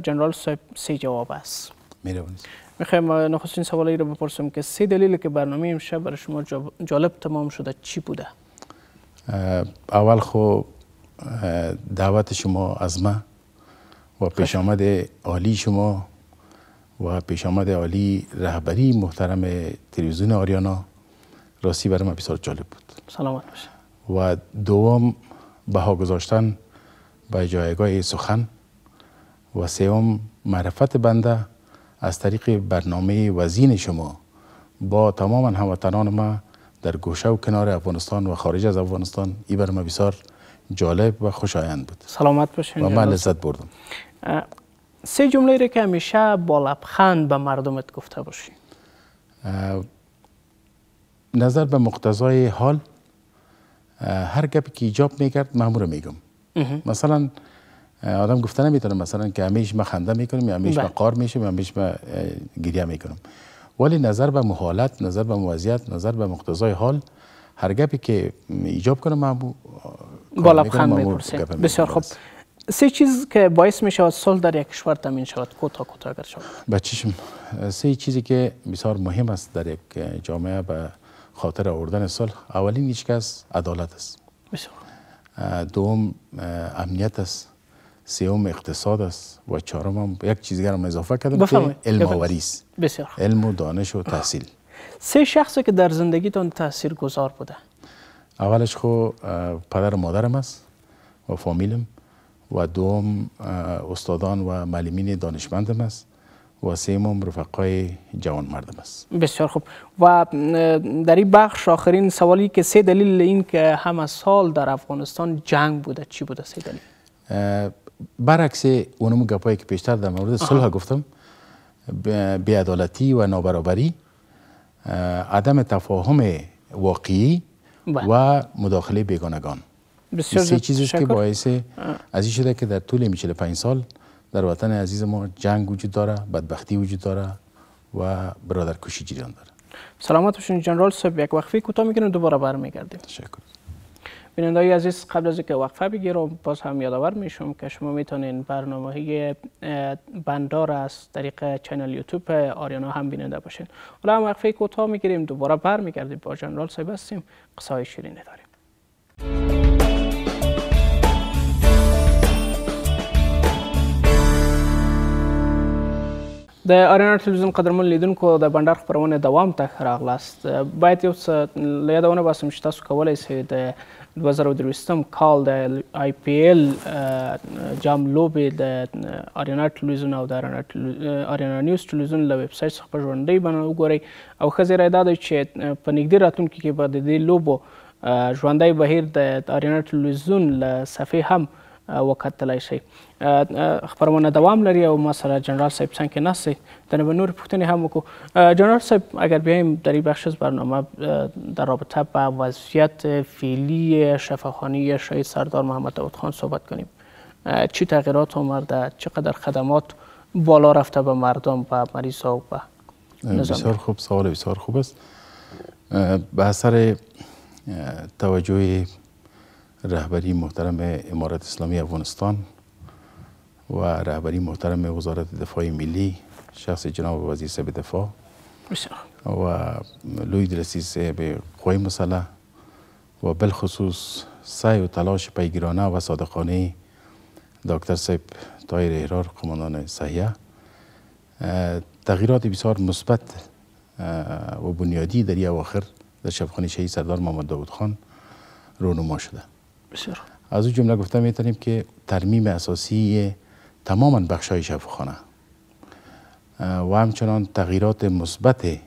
جنرال صاحب سه جواب است میروانیست میخوایم نخستین سوالی رو بپرسم که سه دلیل که برنامه امشب برای شما جالب تمام شده چی بوده اول خو خب، دعوت شما از ما و خب. پیش آمد عالی شما و پیش آمد عالی رهبری محترم تلویزیون آریانا راستی برای من بسیار جالب بود سلامت باشه و دوم بها گذاشتن به جایگاه سخن و سوم معرفت بنده از طریق برنامه وزین شما با تمام هموطنان ما در گوشه و کنار افغانستان و خارج از افغانستان ای بر ما بسیار جالب و خوشایند بود سلامت باشین و من لذت بردم سه جمله را که همیشه با لبخند به مردمت گفته باشی نظر به مقتضای حال هر گپی که ایجاب میکرد مهمور میگم مثلا آدم گفته نمیتونه مثلا که همیشه ما خنده میکنم یا همیش ما بله. قار میشم یا ما گریه میکنم ولی نظر به محالت نظر به موازیت، نظر به مقتضای حال هر گپی که ایجاب کنم من با لبخند میپرسیم بسیار خوب سه چیز که باعث می شود صلح در یک کشور تامین شود کوتا کوتا اگر شود بچشم سه چیزی که بسیار مهم است در یک جامعه به خاطر آوردن صلح اولین هیچ کس عدالت است بسیار دوم امنیت است سوم اقتصاد است و چهارم هم یک چیز دیگر هم اضافه کردم که علم آوری است بسیار علم و دانش و تحصیل سه شخصی که در زندگی تاثیر گذار بوده اولش خو پدر و مادرم است و فامیلم و دوم استادان و معلمین دانشمندم است و سیمم رفقای جوان مردم است بسیار خوب و در این بخش آخرین سوالی که سه دلیل این که همه سال در افغانستان جنگ بوده چی بوده سه دلیل برعکس اونم گپایی که پیشتر در مورد صلح گفتم بیعدالتی و نابرابری عدم تفاهم واقعی بله. و مداخله بیگانگان بسیار سه چیزش که باعث از این شده که در طول میشه سال در وطن عزیز ما جنگ وجود داره بدبختی وجود داره و برادر کشی جریان داره سلامت باشین جنرال صاحب یک وقفه کوتاه میکنیم دوباره برمیگردیم تشکر بیننده های عزیز قبل از اینکه وقفه بگیرم باز هم یادآور میشم که شما میتونین برنامه بندار از طریق چنل یوتیوب آریانا هم بیننده باشین حالا هم وقفه کوتاه میگیریم دوباره برمیگردیم با جنرال صاحب هستیم قصه های شیرینه داریم د ارینا ټلویزیون قدرمن لیدونکو د بندر خبرونه دوام ته راغلاست باید یو څه یادونه باسم چې تاسو کولای سئ د 2023م کال د آی پی ایل جام لوبې د ارینا ټلویزیون او د ارینا نیوز ټلویزیون له ویب سټ څخه ژوندۍ بڼه وګورئ او ښه زیری دا دی چې په نږدې راتلونکي کې به د دې لوبو ژوندۍ بهیر د ارینا ټلویزیون له صفحې هم وکتلی شئ خبرونه دوام لري او ما جنرال صاحب څنګه نه در به نور پختنی هم کو جنرال صاحب اگر بیایم در این بخش برنامه در رابطه با وضعیت فعلی شفاخانی شهید سردار محمد داوود خان صحبت کنیم چی تغییرات آمده چقدر خدمات بالا رفته به مردم و مریض ها و بسیار خوب سوال بسیار خوب است به اثر توجه رهبری محترم امارت اسلامی افغانستان و رهبری محترم وزارت دفاع ملی شخص جناب وزیر سب دفاع و لوی درسی به قوی مسلح و بالخصوص سعی و تلاش پیگیرانه و صادقانه دکتر سیب تایر احرار قماندان صحیح تغییرات بسیار مثبت و بنیادی در آخر در شبخانه شهید سردار محمد داود خان رونما شده بسیار از او جمله گفته میتونیم که ترمیم اساسی تماما بخشایش افخانه و همچنان تغییرات مثبت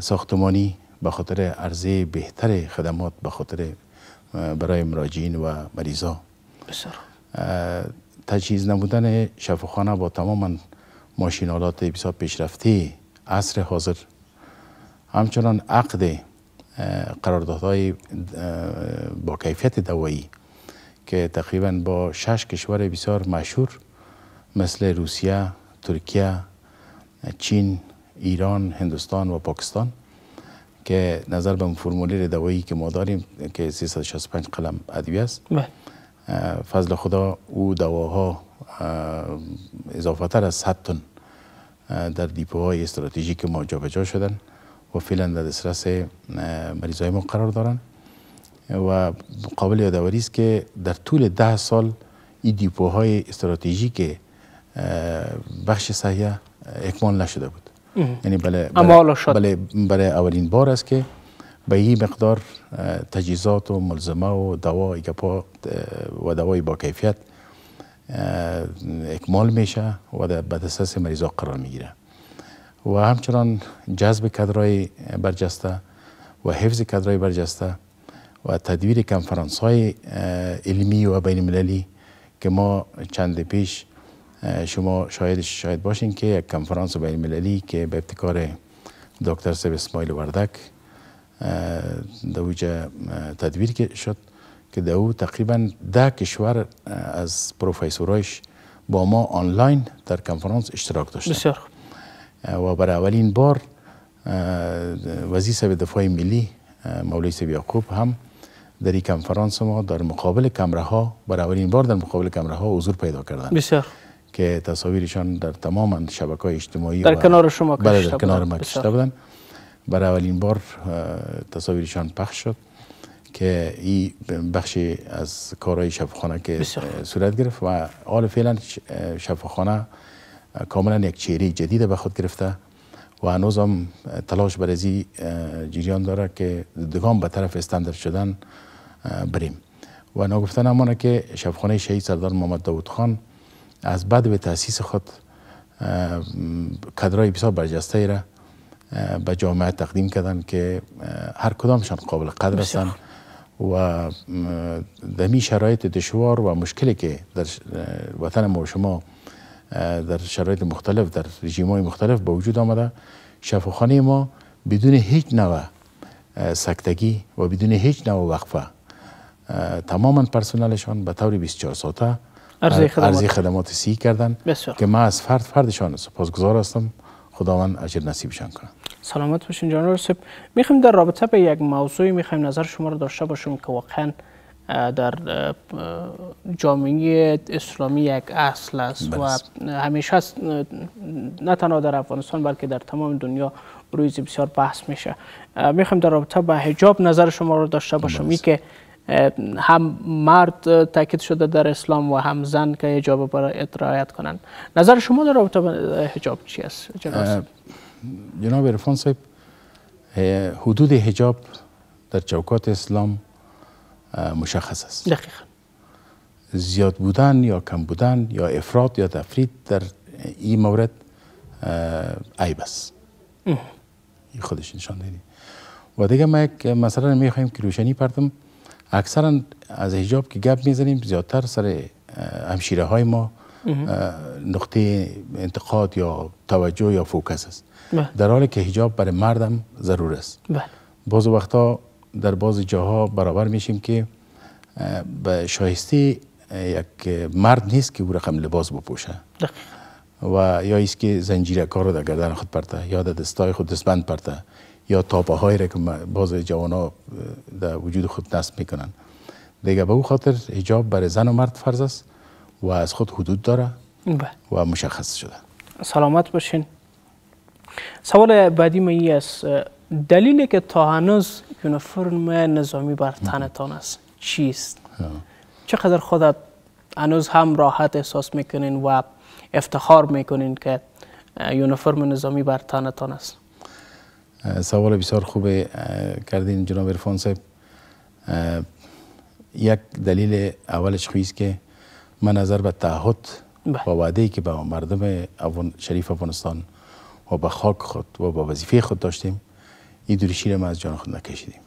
ساختمانی به خاطر عرضه بهتر خدمات به خاطر برای مراجعین و مریضا تجهیز نمودن شفاخانه با تماما ماشینالات بسیار پیشرفته عصر حاضر همچنان عقد قراردادهای با کیفیت دوایی که تقریبا با شش کشور بسیار مشهور مثل روسیه، ترکیه، چین، ایران، هندوستان و پاکستان که نظر به فرمولی دوایی که ما داریم که 365 قلم ادویه است بله. فضل خدا او دواها اضافه تر از 100 تن در دیپوهای که ما جابجا شدن و فعلا در دسترس مریضای ما قرار دارن و قابل یادآوری است که در طول ده سال این دیپوهای که بخش صحیح اکمال نشده بود یعنی بله بله،, بله برای اولین بار است که به این مقدار تجهیزات و ملزمه و دوا و دوای با کیفیت اکمال میشه و در دسترس مریضا قرار میگیره و همچنان جذب کدرای برجسته و حفظ کدرای برجسته و تدویر کنفرانس های علمی و بین المللی که ما چند پیش شما شاید شاید باشین که یک کنفرانس بین المللی که به ابتکار دکتر سب اسماعیل وردک دویجه تدویر که شد که دو تقریبا ده کشور از پروفسورایش با ما آنلاین در کنفرانس اشتراک داشتن بسیار و برای اولین بار وزیر سب دفاع ملی مولای سب یعقوب هم در این کنفرانس ما در مقابل کمره ها برای اولین بار در مقابل کمره ها حضور پیدا کردن بسیار که تصاویرشان در تمام شبکه های اجتماعی در کنار شما بله ما کشته بودن برای اولین بار تصاویرشان پخش شد که این بخشی از کارهای شفاخانه که صورت گرفت و حال فعلا شفاخانه کاملا یک چهره جدید به خود گرفته و هنوز هم تلاش برای جریان داره که دگام به طرف استندر شدن بریم و نگفتن همانه که شفخانه شهید سردار محمد داود خان از بعد به تاسیس خود کادرای بسیار برجسته ای را به جامعه تقدیم کردن که هر کدامشان قابل قدر هستند و دمی شرایط دشوار و مشکلی که در وطن ما شما در شرایط مختلف در رژیم های مختلف به وجود آمده شفاخانه ما بدون هیچ نوع سکتگی و بدون هیچ نوع وقفه تماما پرسنلشان به طور 24 ساعته ارزی خدمات, خدمات سی کردن که من از فرد فردشان سپاسگزار هستم خداوند اجر نصیبشان کنه سلامت باشین جان رسپ میخوایم در رابطه به یک موضوعی میخوایم نظر شما رو داشته باشم که واقعا در جامعه اسلامی یک اصل است و بله. همیشه است نه تنها در افغانستان بلکه در تمام دنیا روی بسیار بحث میشه میخوایم در رابطه به حجاب نظر شما رو داشته باشم بله. که هم مرد تاکید شده در اسلام و هم زن که حجاب برای رعایت کنند نظر شما در رابطه با حجاب چی است جناب عرفان صاحب حدود حجاب در چوکات اسلام مشخص است دقیقا زیاد بودن یا کم بودن یا افراد یا تفرید در این مورد عیب است خودش نشان و دیگه ما یک مثلا میخوایم که روشنی پردم اکثرا از حجاب که گپ میزنیم زیادتر سر همشیره های ما نقطه انتقاد یا توجه یا فوکس است بله. در حالی که حجاب برای مردم ضرور است بله. بعض وقتا در بعض جاها برابر میشیم که به شایسته یک مرد نیست که او رقم لباس بپوشه و یا ایست که زنجیره کار در گردن خود پرته یا دستای خود دستبند پرته یا تاپه هایی را که باز جوان ها در وجود خود نصب میکنن دیگه به او خاطر حجاب برای زن و مرد فرض است و از خود حدود داره بله. و مشخص شده سلامت باشین سوال بعدی ما ای است دلیلی که تا هنوز یونفرم نظامی بر تنتان است چیست چقدر خودت هنوز هم راحت احساس میکنین و افتخار میکنین که یونفرم نظامی بر تنتان است سوال بسیار خوب کردین جناب عرفان صاحب یک دلیل اولش خویز که من نظر به تعهد بله. با وعده که به مردم شریف افغانستان و به خاک خود و به وظیفه خود داشتیم این دوریشی ما از جان خود نکشیدیم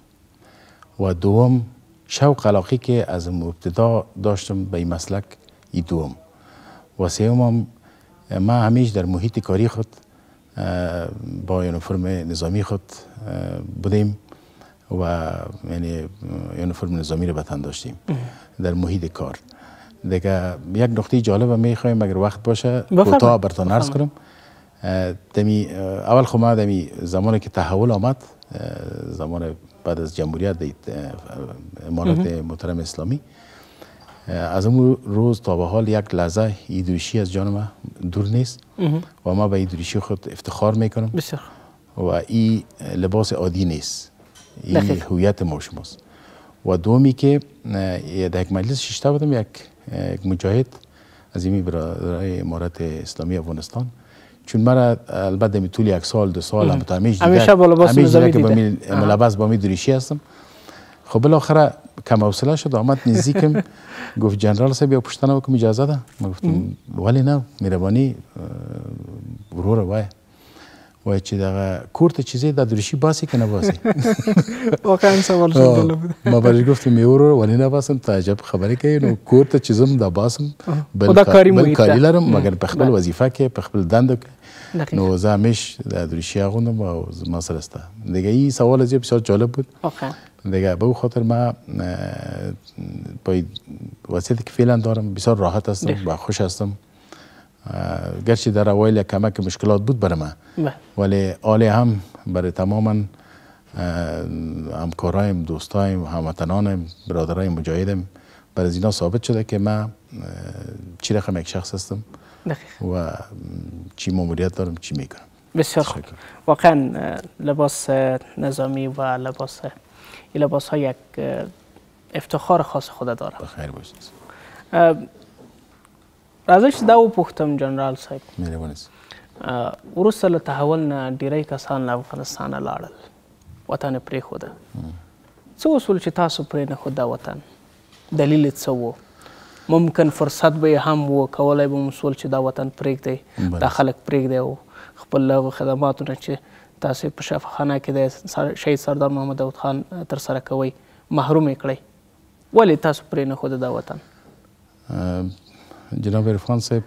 و دوم شوق علاقی که از مبتدا داشتم به این مسلک ای دوم و سومم هم ما همیش در محیط کاری خود با یونیفرم نظامی خود بودیم و یعنی یونیفرم نظامی رو بتن داشتیم در محیط کار دیگه یک نقطه جالب هم میخوایم اگر وقت باشه کوتاه برتان عرض کنم اول خود خب ما دمی زمانی که تحول آمد زمان بعد از جمهوریت امارات محترم اسلامی از اون روز تا به حال یک لحظه ایدوشی از جان ما دور نیست و ما به ایدوشی خود افتخار میکنم و این لباس عادی نیست این هویت ما شماست و دومی که در یک مجلس ششتا بودم یک مجاهد از این برای امارت اسلامی افغانستان چون مرا البته می طول یک سال دو سال هم تا همیشه دیگر که با می با می هستم خب بالاخره کم حوصله شد آمد نزدیکم گفت جنرال صاحب یا پوښتنه وکم اجازه ده ما گفتم ولی نه مهرباني وروره وایه وای چې دغه کور ته چیزې د درشي باسي کنه باسي واقعا سوال شو ما برش گفتم می ورور ولی نه باسم تعجب خبرې کوي نو کور ته چیزم د باسم بل کاری لرم مګر په خپل وظیفه کې په خپل دند نو زه همیش د درشي غونم او ما سره ستا دیگه این سوال زیب بسیار جالب بود دیگه به او خاطر ما با وضعیتی که فعلا دارم بسیار راحت هستم و خوش هستم گرچه در اوایل کمک مشکلات بود برای من بله. ولی عالی هم برای تماما همکارایم دوستایم هموطنانم برادرای مجاهدم برای اینا ثابت شده که من چی رقم یک شخص هستم و چی ماموریت دارم چی میکنم بسیار خوب واقعا لباس نظامی و لباس این لباس ها یک افتخار خاص خود داره بخیر باشید راځئ چې دا وپوښتم جنرال صاحب مهرباني وروسته له تحول نه ډیری کسان له افغانستانه لاړل وطن یې پرېښوده څه وسول چې تاسو پرې نه خود دا وطن دلیل یې څه و ممکن فرصت به یې هم و کولی به مو سول چې دا وطن پرېږدی دا خلک پرېږدی او خپل له خدماتو نه چې تاسو په شفاخانه کې د شهید سردار محمد داود خان تر سره کوي محروم کړی ولی تاسو پرې نه خود دا وطن جناب عرفان صاحب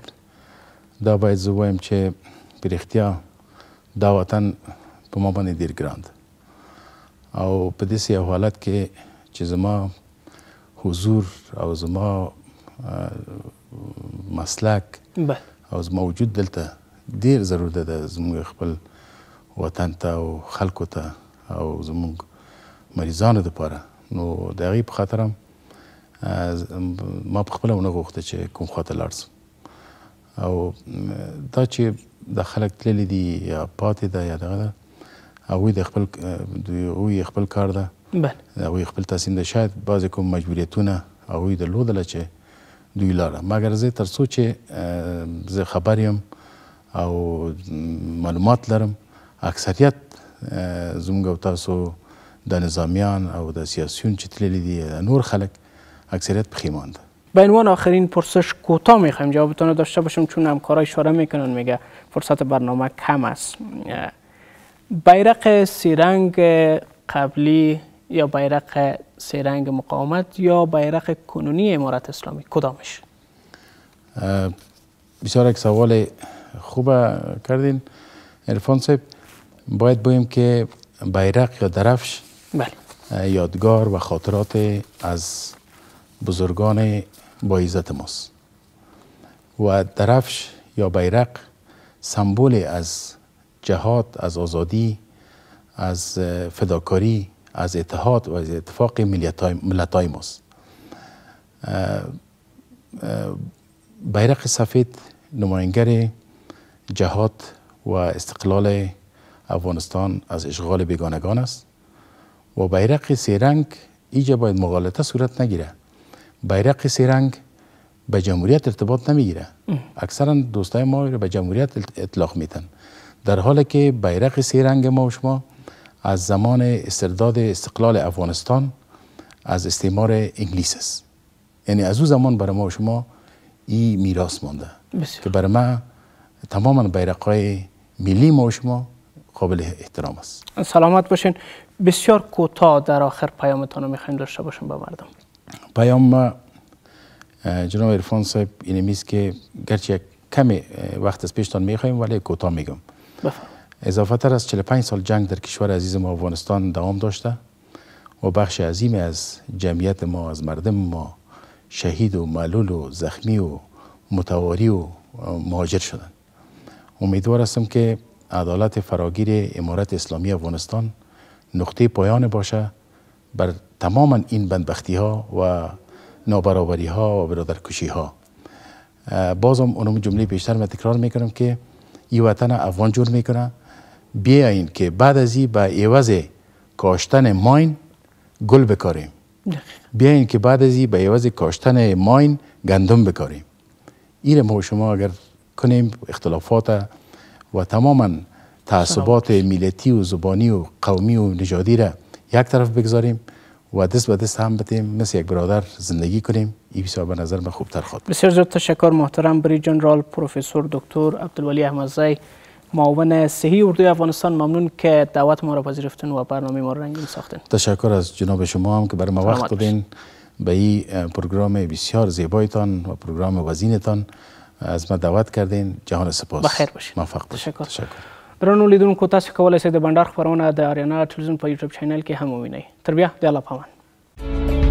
دا باید زه وایم چې په رښتیا دا وطن په ما باندې ډېر ګران او په داسې یو حالت کې چې زما حضور او زما مسلک او زما وجود دلته ډیر ضرورت ده زموږ خپل وطن ته او خلکو ته او زموږ مریضانو لپاره نو د هغې په خاطر هم ما په خپله ونه غوښته چې کوم خوا ته لاړ او دا چې د خلک تللی دي یا پاتې ده یا دغه ده هغوی د خپل دوی خپل کار ده بله هغوی خپل تصمیم ده شاید بعضې کوم مجبوریتونه هغوی درلودله چې دوی لاره مګر زه تر څو چې زه خبر یم او معلومات لرم اکثریت زموږ او تاسو د نظامیان او د سیاسیون چې تللی نور خلک اکثریت پښیمان ده به عنوان آخرین پرسش کوتاه میخوایم جوابتان داشته باشم چون همکارا اشاره میکنن میگه فرصت برنامه کم است بیرق سیرنگ قبلی یا بیرق سیرنگ مقاومت یا بیرق کنونی امارت اسلامی کدامش؟ بسیار یک سوال خوب کردین ارفان باید بیم که بیرق یا درفش بله. یادگار و خاطرات از بزرگان با ماست و درفش یا بیرق سمبول از جهاد از آزادی از فداکاری از اتحاد و از اتفاق ملتای ماست بیرق سفید نماینگر جهاد و استقلال افغانستان از اشغال بیگانگان است و بیرق سیرنگ ایجا باید مغالطه صورت نگیره بیرق سیرنگ به جمهوریت ارتباط نمیگیره اکثرا دوستای ما به جمهوریت اطلاق میتن در حالی که بیرق سیرنگ ما و شما از زمان استرداد استقلال افغانستان از استعمار انگلیس است یعنی از او زمان برای ما و شما این میراث مانده که برای ما تماما بیرقای ملی ما و شما قابل احترام است سلامت باشین بسیار کوتاه در آخر پیامتان رو داشته باشیم با مردم پیام جناب عرفان صاحب اینمیست که گرچه کمی وقت از پیشتان میخوایم ولی کوتاه میگم اضافه تر از 45 سال جنگ در کشور عزیز ما افغانستان دوام داشته و بخش عظیم از جمعیت ما از مردم ما شهید و معلول و زخمی و متواری و مهاجر شدن امیدوار هستم که عدالت فراگیر امارت اسلامی افغانستان نقطه پایان باشه بر تمام این بندبختی ها و نابرابری ها و برادرکشی ها بازم اونم جمله بیشتر و تکرار میکنم که این وطن افغان جور میکنه بیاین که بعد از این به عوض کاشتن ماین گل بکاریم بیاین که بعد از این به عوض کاشتن ماین گندم بکاریم این ما شما اگر کنیم اختلافات و تماما تعصبات ملتی و زبانی و قومی و نجادی را یک طرف بگذاریم و دست به دست هم بتیم مثل یک برادر زندگی کنیم این بسیار به نظر من خوبتر خود بسیار زیاد تشکر محترم بری جنرال پروفسور دکتر عبدالولی احمدزی معاون صحی اردوی افغانستان ممنون که دعوت ما را پذیرفتن و برنامه ما را رنگین ساختن تشکر از جناب شما هم که بر ما وقت دادین به این پروگرام بسیار زیبایتان و پروگرام وزینتان از ما دعوت کردین جهان سپاس بخیر باشید موفق باشید تشکر, تشکر. درنو لیدونکو تاسو کولی شئ د بانډار خپرونه د آریانا ټلویزیون په یوټیوب چینل کې هم ووینئ تر بیا د الله پامان